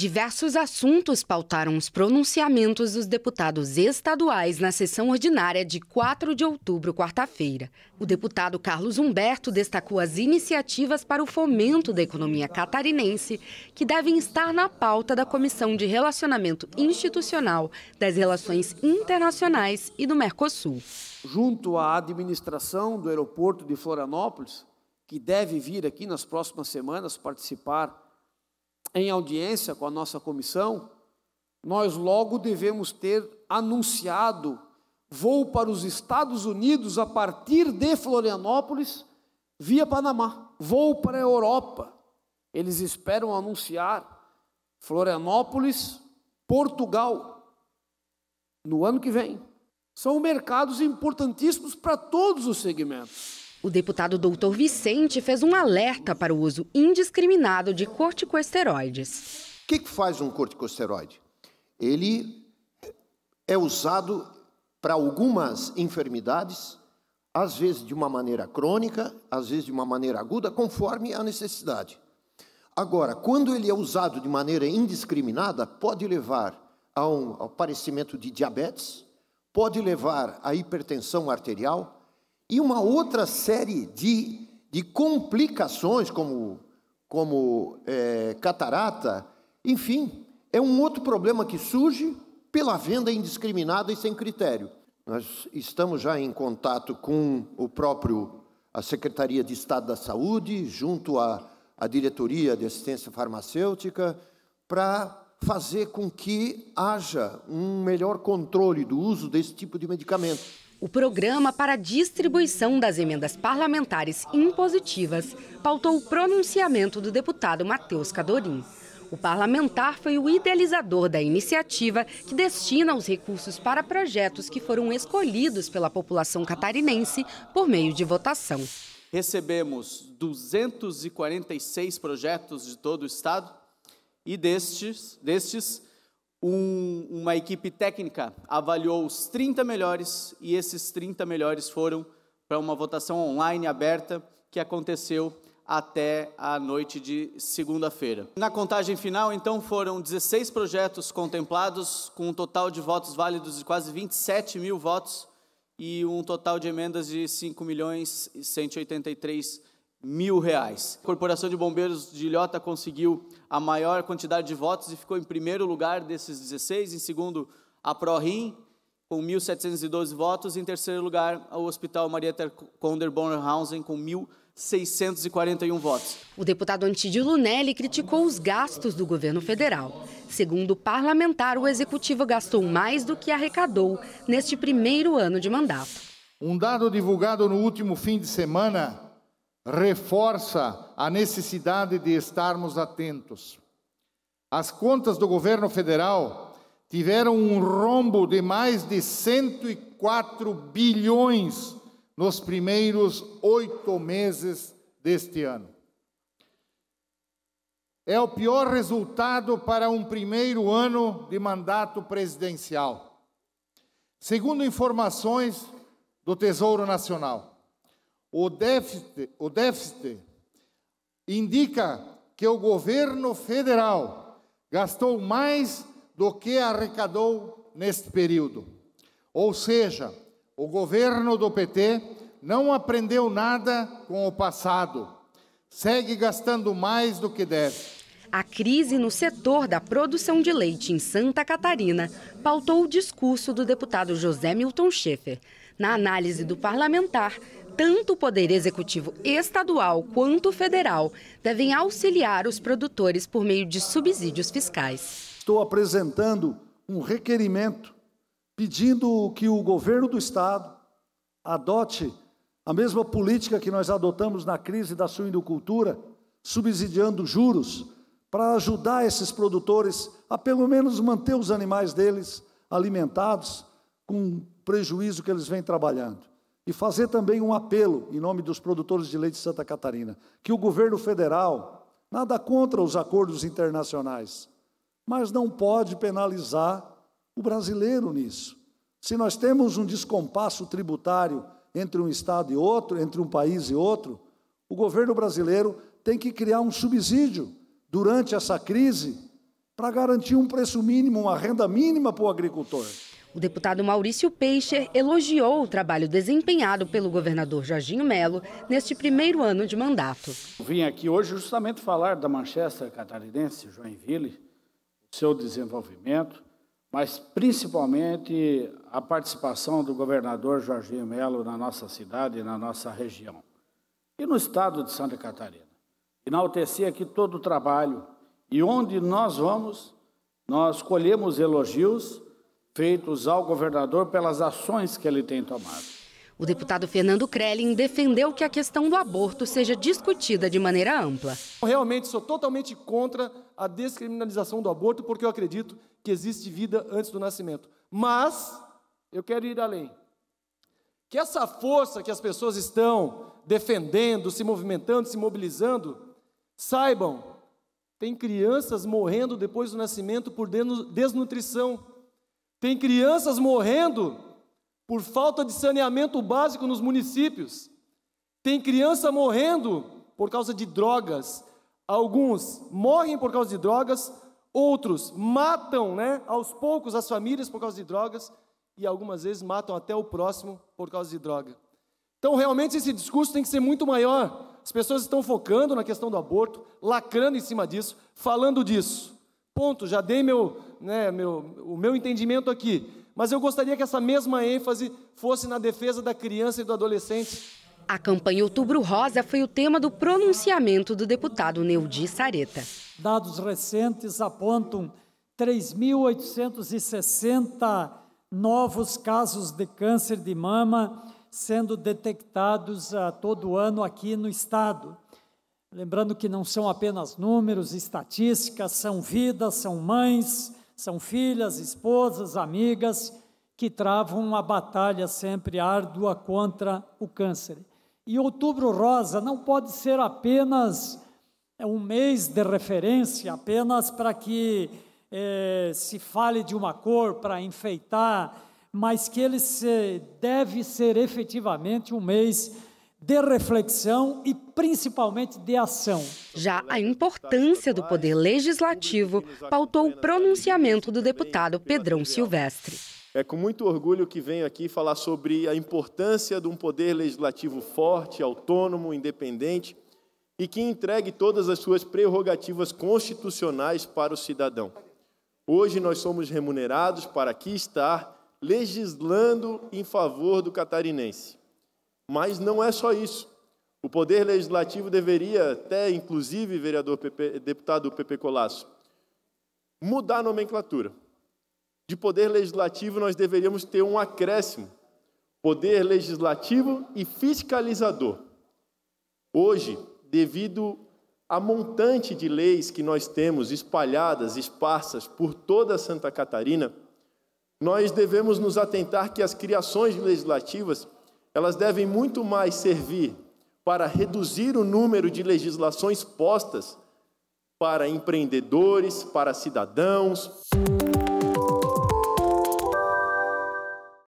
Diversos assuntos pautaram os pronunciamentos dos deputados estaduais na sessão ordinária de 4 de outubro, quarta-feira. O deputado Carlos Humberto destacou as iniciativas para o fomento da economia catarinense, que devem estar na pauta da Comissão de Relacionamento Institucional, das Relações Internacionais e do Mercosul. Junto à administração do aeroporto de Florianópolis, que deve vir aqui nas próximas semanas participar em audiência com a nossa comissão, nós logo devemos ter anunciado voo para os Estados Unidos a partir de Florianópolis via Panamá, voo para a Europa. Eles esperam anunciar Florianópolis, Portugal, no ano que vem. São mercados importantíssimos para todos os segmentos. O deputado doutor Vicente fez um alerta para o uso indiscriminado de corticosteroides. O que, que faz um corticosteroide? Ele é usado para algumas enfermidades, às vezes de uma maneira crônica, às vezes de uma maneira aguda, conforme a necessidade. Agora, quando ele é usado de maneira indiscriminada, pode levar a um aparecimento de diabetes, pode levar a hipertensão arterial, e uma outra série de, de complicações, como, como é, catarata, enfim, é um outro problema que surge pela venda indiscriminada e sem critério. Nós estamos já em contato com o próprio a Secretaria de Estado da Saúde, junto à, à Diretoria de Assistência Farmacêutica, para fazer com que haja um melhor controle do uso desse tipo de medicamento. O programa para distribuição das emendas parlamentares impositivas pautou o pronunciamento do deputado Matheus Cadorim. O parlamentar foi o idealizador da iniciativa que destina os recursos para projetos que foram escolhidos pela população catarinense por meio de votação. Recebemos 246 projetos de todo o estado, e destes, destes um, uma equipe técnica avaliou os 30 melhores e esses 30 melhores foram para uma votação online aberta que aconteceu até a noite de segunda-feira. Na contagem final, então, foram 16 projetos contemplados, com um total de votos válidos de quase 27 mil votos e um total de emendas de 5 milhões e 183 mil reais. A Corporação de Bombeiros de Ilhota conseguiu a maior quantidade de votos e ficou em primeiro lugar desses 16, em segundo a ProRim, com 1.712 votos, em terceiro lugar o Hospital Maria Conder Bonnerhausen, com 1.000 641 votos. O deputado Antídio Lunelli criticou os gastos do governo federal. Segundo o parlamentar, o executivo gastou mais do que arrecadou neste primeiro ano de mandato. Um dado divulgado no último fim de semana reforça a necessidade de estarmos atentos. As contas do governo federal tiveram um rombo de mais de 104 bilhões nos primeiros oito meses deste ano. É o pior resultado para um primeiro ano de mandato presidencial. Segundo informações do Tesouro Nacional, o déficit, o déficit indica que o governo federal gastou mais do que arrecadou neste período. Ou seja, o governo do PT não aprendeu nada com o passado, segue gastando mais do que deve. A crise no setor da produção de leite em Santa Catarina pautou o discurso do deputado José Milton Schaefer. Na análise do parlamentar, tanto o Poder Executivo estadual quanto federal devem auxiliar os produtores por meio de subsídios fiscais. Estou apresentando um requerimento pedindo que o governo do Estado adote a mesma política que nós adotamos na crise da suinocultura, subsidiando juros, para ajudar esses produtores a pelo menos manter os animais deles alimentados com prejuízo que eles vêm trabalhando. E fazer também um apelo, em nome dos produtores de leite de Santa Catarina, que o governo federal, nada contra os acordos internacionais, mas não pode penalizar o brasileiro nisso. Se nós temos um descompasso tributário entre um Estado e outro, entre um país e outro, o governo brasileiro tem que criar um subsídio durante essa crise para garantir um preço mínimo, uma renda mínima para o agricultor. O deputado Maurício Peixer elogiou o trabalho desempenhado pelo governador Jorginho Melo neste primeiro ano de mandato. Vim aqui hoje justamente falar da Manchester catarinense, Joinville, seu desenvolvimento, mas principalmente a participação do governador Jorginho Melo na nossa cidade, na nossa região e no estado de Santa Catarina. Enaltecer aqui todo o trabalho e onde nós vamos, nós colhemos elogios feitos ao governador pelas ações que ele tem tomado. O deputado Fernando Krellin defendeu que a questão do aborto seja discutida de maneira ampla. realmente sou totalmente contra a descriminalização do aborto, porque eu acredito que existe vida antes do nascimento. Mas eu quero ir além. Que essa força que as pessoas estão defendendo, se movimentando, se mobilizando, saibam, tem crianças morrendo depois do nascimento por desnutrição tem crianças morrendo por falta de saneamento básico nos municípios. Tem criança morrendo por causa de drogas. Alguns morrem por causa de drogas, outros matam, né, aos poucos as famílias por causa de drogas e algumas vezes matam até o próximo por causa de droga. Então, realmente esse discurso tem que ser muito maior. As pessoas estão focando na questão do aborto, lacrando em cima disso, falando disso. Ponto, já dei meu, né, meu, o meu entendimento aqui. Mas eu gostaria que essa mesma ênfase fosse na defesa da criança e do adolescente. A campanha Outubro Rosa foi o tema do pronunciamento do deputado Neudi Sareta. Dados recentes apontam 3.860 novos casos de câncer de mama sendo detectados a todo ano aqui no estado. Lembrando que não são apenas números, estatísticas, são vidas, são mães, são filhas, esposas, amigas que travam uma batalha sempre árdua contra o câncer. E Outubro Rosa não pode ser apenas é um mês de referência, apenas para que eh, se fale de uma cor, para enfeitar, mas que ele se, deve ser efetivamente um mês de reflexão e principalmente de ação. Já a importância do poder legislativo pautou o pronunciamento do deputado Pedrão Silvestre. É com muito orgulho que venho aqui falar sobre a importância de um poder legislativo forte, autônomo, independente e que entregue todas as suas prerrogativas constitucionais para o cidadão. Hoje nós somos remunerados para aqui estar legislando em favor do catarinense. Mas não é só isso. O poder legislativo deveria até, inclusive, vereador Pepe, deputado Pepe Colasso, mudar a nomenclatura. De poder legislativo nós deveríamos ter um acréscimo. Poder legislativo e fiscalizador. Hoje, devido a montante de leis que nós temos espalhadas, esparsas por toda Santa Catarina, nós devemos nos atentar que as criações legislativas elas devem muito mais servir para reduzir o número de legislações postas para empreendedores, para cidadãos.